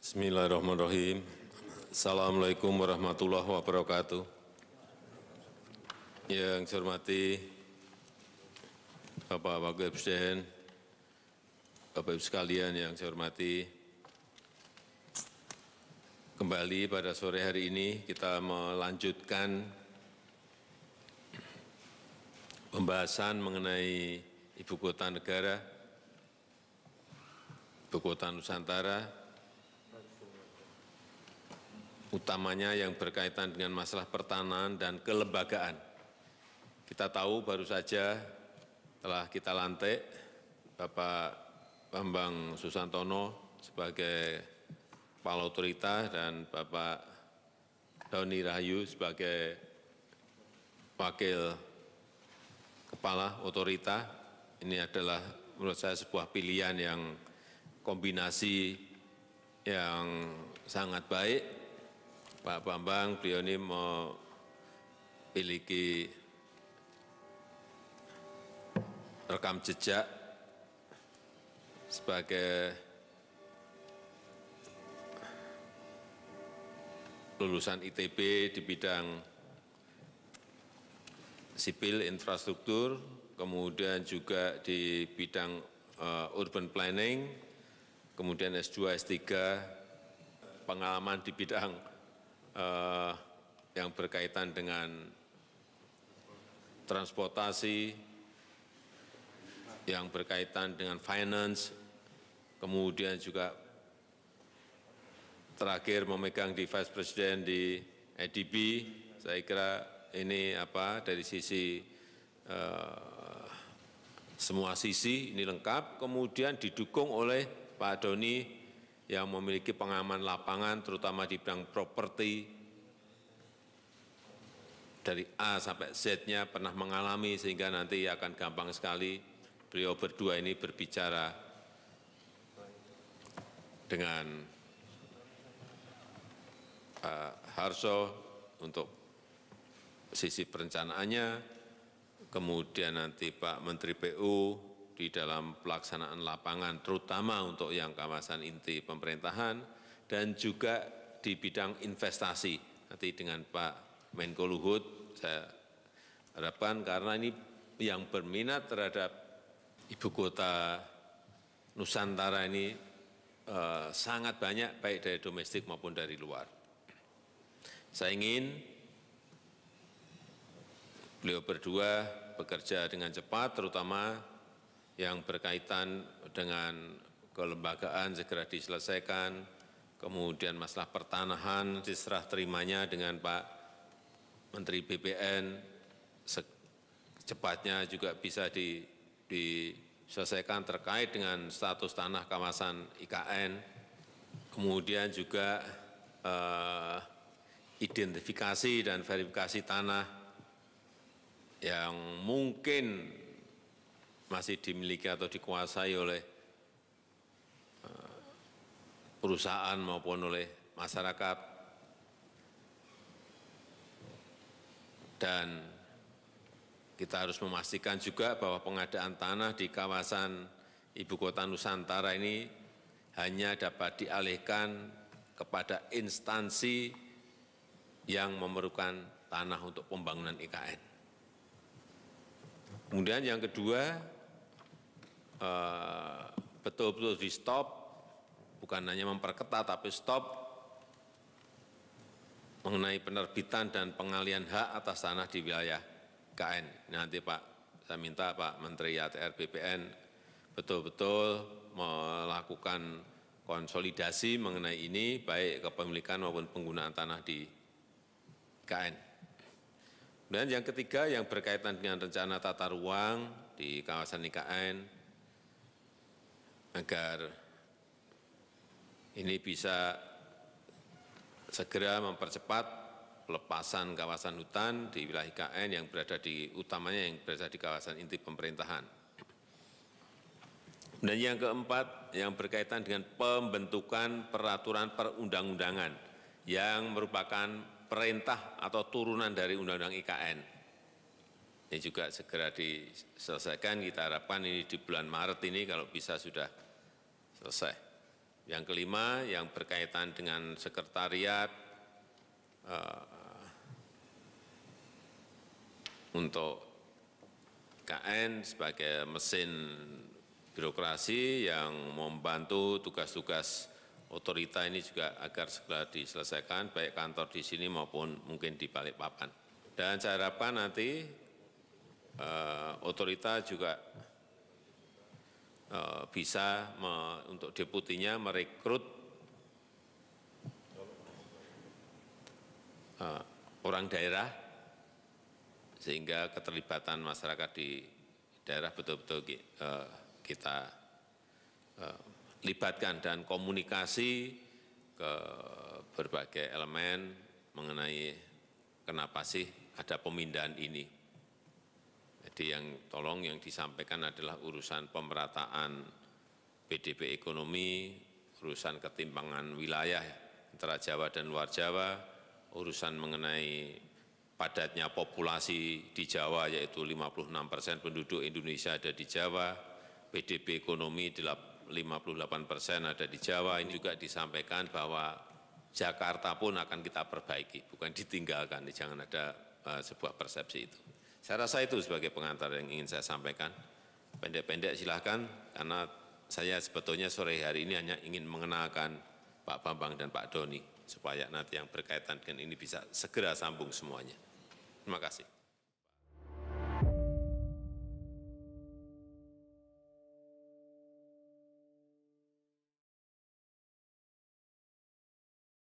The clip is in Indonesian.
Bismillahirrahmanirrahim. Assalamualaikum warahmatullahi wabarakatuh. Ya, yang saya hormati Bapak Wakil Presiden, Bapak Ibu sekalian yang saya hormati, kembali pada sore hari ini kita melanjutkan pembahasan mengenai ibu kota negara, ibu kota Nusantara, utamanya yang berkaitan dengan masalah pertahanan dan kelembagaan. Kita tahu baru saja telah kita lantik Bapak Bambang Susantono sebagai Kepala Otorita dan Bapak Doni Rahayu sebagai Wakil Kepala Otorita. Ini adalah menurut saya sebuah pilihan yang kombinasi yang sangat baik Pak Bambang, beliau ini memiliki rekam jejak sebagai lulusan ITB di bidang sipil infrastruktur, kemudian juga di bidang uh, urban planning, kemudian S2, S3, pengalaman di bidang Eh, yang berkaitan dengan transportasi, yang berkaitan dengan finance, kemudian juga terakhir memegang di Vice President di EDB, saya kira ini apa dari sisi eh, semua sisi ini lengkap, kemudian didukung oleh Pak Doni yang memiliki pengaman lapangan terutama di bidang properti dari A sampai Z-nya pernah mengalami sehingga nanti akan gampang sekali beliau berdua ini berbicara dengan uh, Harso untuk sisi perencanaannya, kemudian nanti Pak Menteri PU di dalam pelaksanaan lapangan, terutama untuk yang kawasan inti pemerintahan, dan juga di bidang investasi. Nanti dengan Pak Menko Luhut, saya harapkan karena ini yang berminat terhadap ibu kota Nusantara ini eh, sangat banyak, baik dari domestik maupun dari luar. Saya ingin beliau berdua bekerja dengan cepat, terutama yang berkaitan dengan kelembagaan segera diselesaikan, kemudian masalah pertanahan diserah terimanya dengan Pak Menteri BPN, secepatnya juga bisa di, diselesaikan terkait dengan status tanah kawasan IKN, kemudian juga eh, identifikasi dan verifikasi tanah yang mungkin masih dimiliki atau dikuasai oleh eh, perusahaan maupun oleh masyarakat dan kita harus memastikan juga bahwa pengadaan tanah di kawasan ibu kota Nusantara ini hanya dapat dialihkan kepada instansi yang memerlukan tanah untuk pembangunan IKN. Kemudian yang kedua, Eh, betul-betul di stop, bukan hanya memperketat tapi stop mengenai penerbitan dan pengalian hak atas tanah di wilayah KN. Nanti Pak, saya minta Pak Menteri ATR BPN betul-betul melakukan konsolidasi mengenai ini baik kepemilikan maupun penggunaan tanah di KN. Kemudian yang ketiga yang berkaitan dengan rencana tata ruang di kawasan IKN, agar ini bisa segera mempercepat pelepasan kawasan hutan di wilayah IKN yang berada di utamanya yang berada di kawasan inti pemerintahan. Dan yang keempat, yang berkaitan dengan pembentukan peraturan perundang-undangan yang merupakan perintah atau turunan dari Undang-Undang IKN ini juga segera diselesaikan. Kita harapkan ini di bulan Maret ini kalau bisa sudah selesai. Yang kelima, yang berkaitan dengan sekretariat uh, untuk KN sebagai mesin birokrasi yang membantu tugas-tugas otorita ini juga agar segera diselesaikan, baik kantor di sini maupun mungkin di Balikpapan. Dan saya harapkan nanti uh, otorita juga uh, bisa me, untuk deputinya merekrut uh, orang daerah sehingga keterlibatan masyarakat di daerah betul-betul uh, kita uh, libatkan dan komunikasi ke berbagai elemen mengenai kenapa sih ada pemindahan ini. Jadi yang tolong yang disampaikan adalah urusan pemerataan PDB ekonomi, urusan ketimpangan wilayah antara Jawa dan luar Jawa, urusan mengenai padatnya populasi di Jawa yaitu 56 persen penduduk Indonesia ada di Jawa, PDB ekonomi 58 persen ada di Jawa, ini juga disampaikan bahwa Jakarta pun akan kita perbaiki, bukan ditinggalkan, jangan ada eh, sebuah persepsi itu. Saya rasa itu sebagai pengantar yang ingin saya sampaikan. Pendek-pendek silahkan, karena saya sebetulnya sore hari ini hanya ingin mengenalkan Pak Bambang dan Pak Doni, supaya nanti yang berkaitan dengan ini bisa segera sambung semuanya. Terima kasih.